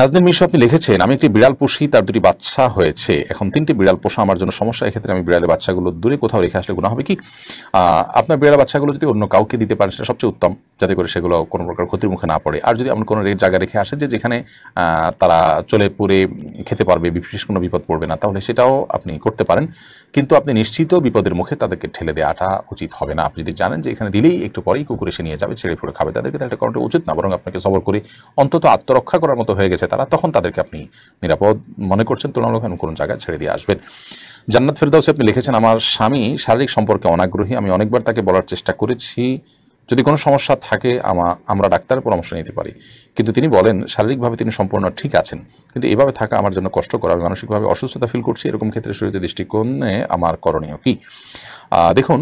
নাজনীন মিশু আপনি লিখেছেন আমি একটি বিড়াল পুষি তার দুটি বাচ্চা হয়েছে এখন তিনটি বিড়াল পোষা আমার জন্য সমস্যা এক্ষেত্রে আমি বিড়ালের বাচ্চাগুলো দূরে কোথাও রেখে আসলে গুণা হবে কি আপনার বিড়াল বাচ্চাগুলো যদি অন্য কাউকে দিতে পারেন সেটা সবচেয়ে উত্তম যাতে করে সেগুলো কোনো প্রকার ক্ষতির মুখে না পড়ে আর যদি এমন কোনো জায়গা রেখে আসে যে যেখানে তারা চলে পড়ে খেতে পারবে বিশেষ কোনো বিপদ পড়বে না তাহলে সেটাও আপনি করতে পারেন কিন্তু আপনি নিশ্চিত বিপদের মুখে তাদেরকে ঠেলে দেওয়াটা উচিত হবে না আপনি যদি জানেন যে এখানে দিলেই একটু পরেই কুকুর এসে নিয়ে যাবে ছেড়ে ফুড়ে খাবে তাদেরকে তাহলে করাটা উচিত না বরং আপনাকে সবর করে অন্তত আত্মরক্ষা করার মতো হয়ে গেছে তারা তখন তাদেরকে আপনি নিরাপদ মনে করছেন তুলনামূলক এমন কোনো জায়গায় ছেড়ে দিয়ে আসবেন জান্নাত ফেরদাউসে আপনি লিখেছেন আমার স্বামী শারীরিক সম্পর্কে অনাগ্রহী আমি অনেকবার তাকে বলার চেষ্টা করেছি যদি কোনো সমস্যা থাকে আমা আমরা ডাক্তারের পরামর্শ নিতে পারি কিন্তু তিনি বলেন শারীরিকভাবে তিনি সম্পূর্ণ ঠিক আছেন কিন্তু এভাবে থাকা আমার জন্য কষ্টকর আমি মানসিকভাবে অসুস্থতা ফিল করছি এরকম ক্ষেত্রে শরীরের দৃষ্টিকোণে আমার করণীয় কি দেখুন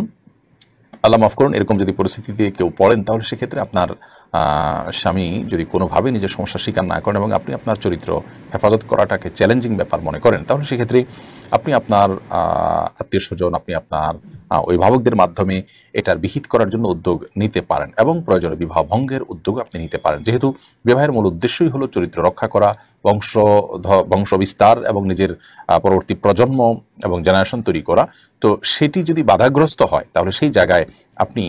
আল্লাহ মাফ করুন এরকম যদি পরিস্থিতিতে কেউ পড়েন তাহলে সেক্ষেত্রে আপনার স্বামী যদি কোনোভাবে নিজের সমস্যা স্বীকার না করেন এবং আপনি আপনার চরিত্র হেফাজত করাটাকে চ্যালেঞ্জিং ব্যাপার মনে করেন তাহলে সেক্ষেত্রে আপনি আপনার আত্মীয় স্বজন আপনি আপনার অভিভাবকদের মাধ্যমে এটার বিহিত করার জন্য উদ্যোগ নিতে পারেন এবং প্রয়োজনে বিবাহ ভঙ্গের উদ্যোগ আপনি নিতে পারেন যেহেতু বিবাহের মূল উদ্দেশ্যই হলো চরিত্র রক্ষা করা বংশ বংশ বিস্তার এবং নিজের পরবর্তী প্রজন্ম এবং জেনারেশন তৈরি করা তো সেটি যদি বাধাগ্রস্ত হয় তাহলে সেই জায়গায় আপনি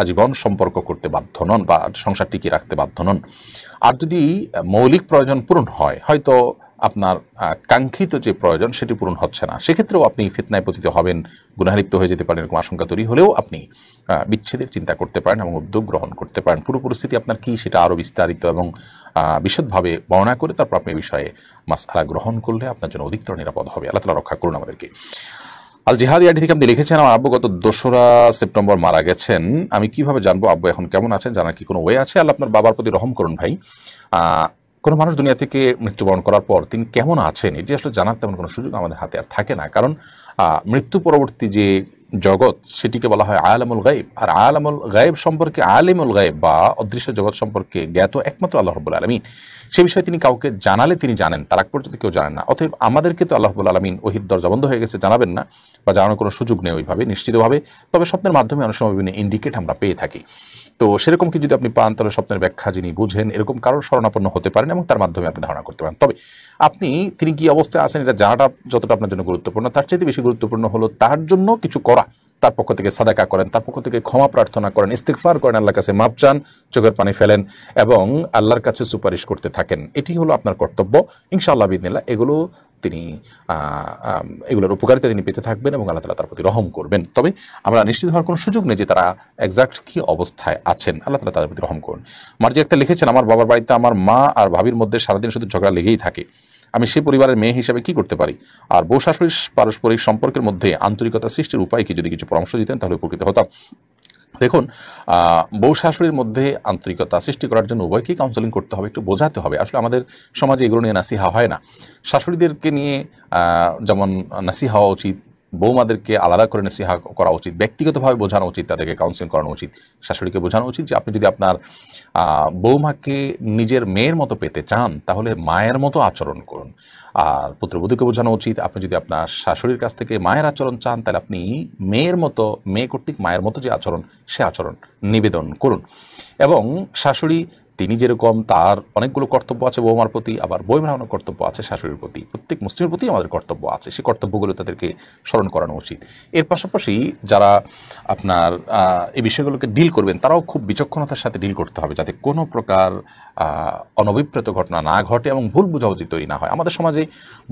আজীবন সম্পর্ক করতে বাধ্য নন বা সংসার টিকে রাখতে বাধ্য নন আর যদি মৌলিক প্রয়োজন পূরণ হয় হয়তো আপনার কাঙ্ক্ষিত যে প্রয়োজন সেটি পূরণ হচ্ছে না সেক্ষেত্রেও আপনি ফিতনায় পতিত হবেন গুণালিপ্ত হয়ে যেতে পারেন এরকম আশঙ্কা তৈরি হলেও আপনি বিচ্ছেদের চিন্তা করতে পারেন এবং উদ্যোগ গ্রহণ করতে পারেন পুরো পরিস্থিতি আপনার কী সেটা আরও বিস্তারিত এবং বিশদভাবে বর্ণনা করে তারপর আপনি বিষয়ে মাস্কারা গ্রহণ করলে আপনার জন্য অধিকতর নিরাপদ হবে আল্লাহ তালা রক্ষা করুন আমাদেরকে আল জিহাদি আডি থেকে আপনি লিখেছেন আমার আব্বু গত দোসরা সেপ্টেম্বর মারা গেছেন আমি কিভাবে জানবো আব্বু এখন কেমন আছেন জানার কি কোনো ওয়ে আছে আল্লাহ আপনার বাবার প্রতি রহম করুন ভাই কোনো মানুষ দুনিয়া থেকে মৃত্যুবরণ করার পর তিনি কেমন আছেন এটি আসলে জানার তেমন কোনো সুযোগ আমাদের হাতে আর থাকে না কারণ মৃত্যু পরবর্তী যে জগৎ সেটিকে বলা হয় আলামুল গাইব আর আলামুল গাইব সম্পর্কে আলিমুল গাইব বা অদৃশ্য জগৎ সম্পর্কে জ্ঞাত একমাত্র আল্লাহ রব্বুল আলমিন সে বিষয়ে তিনি কাউকে জানালে তিনি জানেন তার আগ পর্যন্ত কেউ জানেন না অতএব আমাদেরকে তো আল্লাহ রব্বুল আলমিন ওহিত দরজা বন্ধ হয়ে গেছে জানাবেন না বা জানানোর কোনো সুযোগ নেই ওইভাবে নিশ্চিতভাবে তবে স্বপ্নের মাধ্যমে অনেক সময় বিভিন্ন ইন্ডিকেট আমরা পেয়ে থাকি তো সেরকম কি যদি আপনি পান তাহলে স্বপ্নের ব্যাখ্যা যিনি বুঝেন এরকম কারোর শরণাপন্ন হতে পারেন এবং তার মাধ্যমে আপনি ধারণা করতে পারেন তবে আপনি তিনি কি অবস্থায় আছেন এটা জানাটা যতটা আপনার জন্য গুরুত্বপূর্ণ তার চাইতে বেশি গুরুত্বপূর্ণ হলো তার জন্য কিছু করা তার পক্ষ থেকে সাদাকা করেন তার পক্ষ থেকে ক্ষমা প্রার্থনা করেন ইস্তিকফার করেন আল্লাহর কাছে মাপ চান চোখের পানি ফেলেন এবং আল্লাহর কাছে সুপারিশ করতে থাকেন এটি হলো আপনার কর্তব্য ইনশাআল্লাহ বিদিনিল্লা এগুলো তিনি এগুলোর উপকারিতা তিনি পেতে থাকবেন এবং আল্লাহ তালা তার প্রতি রহম করবেন তবে আমরা নিশ্চিত হওয়ার কোনো সুযোগ নেই যে তারা একজাক্ট কি অবস্থায় আছেন আল্লাহ তালা তাদের প্রতি রহম করুন মার্জি একটা লিখেছেন আমার বাবার বাড়িতে আমার মা আর ভাবির মধ্যে সারাদিন শুধু ঝগড়া লেগেই থাকে আমি সেই পরিবারের মেয়ে হিসাবে কি করতে পারি আর বৌ শাশুড়ির পারস্পরিক সম্পর্কের মধ্যে আন্তরিকতা সৃষ্টির উপায় কি যদি কিছু পরামর্শ দিতেন তাহলে উপকৃত হতাম দেখুন বউ শাশুড়ির মধ্যে আন্তরিকতা সৃষ্টি করার জন্য উভয়কেই কাউন্সেলিং করতে হবে একটু বোঝাতে হবে আসলে আমাদের সমাজে এগুলো নিয়ে নাসিহা হয় না শাশুড়িদেরকে নিয়ে যেমন নাসিহা হওয়া উচিত বৌমাদেরকে আলাদা করে নেসিহা করা উচিত ব্যক্তিগতভাবে বোঝানো উচিত তাদেরকে কাউন্সিলিং করানো উচিত শাশুড়িকে বোঝানো উচিত যে আপনি যদি আপনার বৌমাকে নিজের মেয়ের মতো পেতে চান তাহলে মায়ের মতো আচরণ করুন আর পুত্রবধূকে বোঝানো উচিত আপনি যদি আপনার শাশুড়ির কাছ থেকে মায়ের আচরণ চান তাহলে আপনি মেয়ের মতো মেয়ে কর্তৃক মায়ের মতো যে আচরণ সে আচরণ নিবেদন করুন এবং শাশুড়ি তিনি যেরকম তার অনেকগুলো কর্তব্য আছে বৌমার প্রতি আবার বইমার অনেক কর্তব্য আছে শাশুড়ির প্রতি প্রত্যেক মুসলিমের প্রতি আমাদের কর্তব্য আছে সেই কর্তব্যগুলো তাদেরকে স্মরণ করানো উচিত এর পাশাপাশি যারা আপনার এই বিষয়গুলোকে ডিল করবেন তারাও খুব বিচক্ষণতার সাথে ডিল করতে হবে যাতে কোনো প্রকার অনভিপ্রেত ঘটনা না ঘটে এবং ভুল বুঝাবুঝি তৈরি না হয় আমাদের সমাজে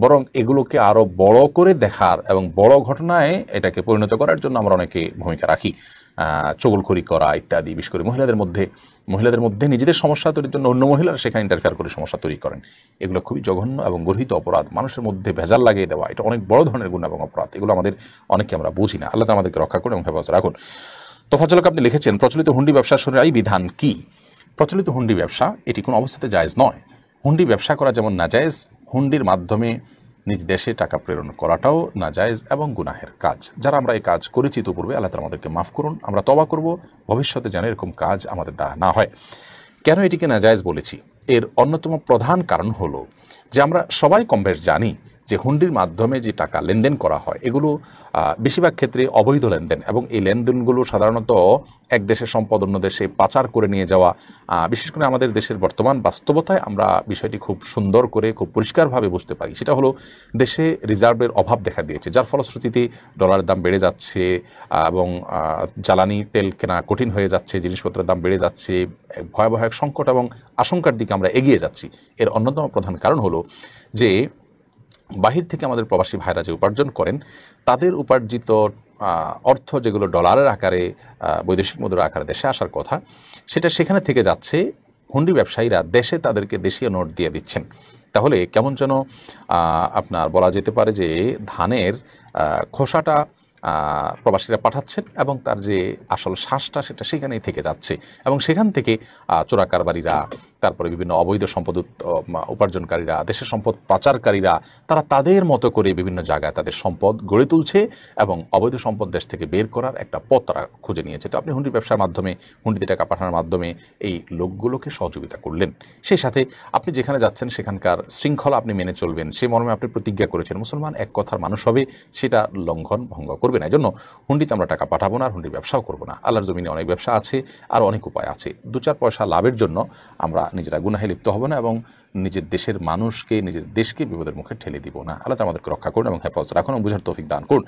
বরং এগুলোকে আরও বড় করে দেখার এবং বড় ঘটনায় এটাকে পরিণত করার জন্য আমরা অনেকে ভূমিকা রাখি চগলখড়ি করা ইত্যাদি বিশেষ করে মহিলাদের মধ্যে মহিলাদের মধ্যে নিজেদের সমস্যা তৈরির জন্য অন্য মহিলারা সেখানে ইন্টারফেয়ার করে সমস্যা তৈরি করেন এগুলো খুবই জঘন্য এবং গর্হিত অপরাধ মানুষের মধ্যে ভেজাল লাগিয়ে দেওয়া এটা অনেক বড় ধরনের গুণ এবং অপরাধ এগুলো আমাদের অনেকে আমরা বুঝি না আল্লাহ আমাদেরকে রক্ষা করে এবং হেফাজত রাখুন তোফাজলক আপনি লিখেছেন প্রচলিত হুন্ডি ব্যবসা এই বিধান কি প্রচলিত হুন্ডি ব্যবসা এটি কোনো অবস্থাতে জায়জ নয় হুন্ডি ব্যবসা করা যেমন নাজায়জ হুন্ডির মাধ্যমে নিজ দেশে টাকা প্রেরণ করাটাও নাজায়জ এবং গুনাহের কাজ যারা আমরা এই কাজ করেছি তো পূর্বে আল্লাহ তালা আমাদেরকে মাফ করুন আমরা তবা করব ভবিষ্যতে যেন এরকম কাজ আমাদের দ্বারা না হয় কেন এটিকে নাজায়জ বলেছি এর অন্যতম প্রধান কারণ হলো যে আমরা সবাই কম জানি যে হুন্ডির মাধ্যমে যে টাকা লেনদেন করা হয় এগুলো বেশিরভাগ ক্ষেত্রে অবৈধ লেনদেন এবং এই লেনদেনগুলো সাধারণত এক দেশের সম্পদ অন্য দেশে পাচার করে নিয়ে যাওয়া বিশেষ করে আমাদের দেশের বর্তমান বাস্তবতায় আমরা বিষয়টি খুব সুন্দর করে খুব পরিষ্কারভাবে বুঝতে পারি সেটা হলো দেশে রিজার্ভের অভাব দেখা দিয়েছে যার ফলশ্রুতিতে ডলারের দাম বেড়ে যাচ্ছে এবং জ্বালানি তেল কেনা কঠিন হয়ে যাচ্ছে জিনিসপত্রের দাম বেড়ে যাচ্ছে ভয়াবহ এক সংকট এবং আশঙ্কার দিকে আমরা এগিয়ে যাচ্ছি এর অন্যতম প্রধান কারণ হলো যে বাহির থেকে আমাদের প্রবাসী ভাইরা যে উপার্জন করেন তাদের উপার্জিত অর্থ যেগুলো ডলারের আকারে বৈদেশিক মুদ্রার আকারে দেশে আসার কথা সেটা সেখানে থেকে যাচ্ছে হুন্ডি ব্যবসায়ীরা দেশে তাদেরকে দেশীয় নোট দিয়ে দিচ্ছেন তাহলে কেমন যেন আপনার বলা যেতে পারে যে ধানের খোসাটা প্রবাসীরা পাঠাচ্ছেন এবং তার যে আসল শ্বাসটা সেটা সেখানেই থেকে যাচ্ছে এবং সেখান থেকে চোরাকারবারীরা তারপরে বিভিন্ন অবৈধ সম্পদ উপার্জনকারীরা দেশের সম্পদ পাচারকারীরা তারা তাদের মতো করে বিভিন্ন জায়গায় তাদের সম্পদ গড়ে তুলছে এবং অবৈধ সম্পদ দেশ থেকে বের করার একটা পথ তারা খুঁজে নিয়েছে তো আপনি হুন্ডি ব্যবসার মাধ্যমে হুন্ডিতে টাকা পাঠানোর মাধ্যমে এই লোকগুলোকে সহযোগিতা করলেন সেই সাথে আপনি যেখানে যাচ্ছেন সেখানকার শৃঙ্খলা আপনি মেনে চলবেন সে মর্মে আপনি প্রতিজ্ঞা করেছেন মুসলমান এক কথার মানুষ হবে সেটা লঙ্ঘন ভঙ্গ করবে না এই জন্য হুন্ডিতে আমরা টাকা পাঠাবো না আর হুন্ডির ব্যবসাও করবো না আল্লাহর জমিনে অনেক ব্যবসা আছে আর অনেক উপায় আছে দু চার পয়সা লাভের জন্য আমরা নিজেরা আগুনাহে লিপ্ত হব না এবং নিজের দেশের মানুষকে নিজের দেশকে বিপদের মুখে ঠেলে দিব না আল্লাহ আমাদেরকে রক্ষা করুন এবং হেফাজত রাখুন বুঝার তৌফিক দান করুন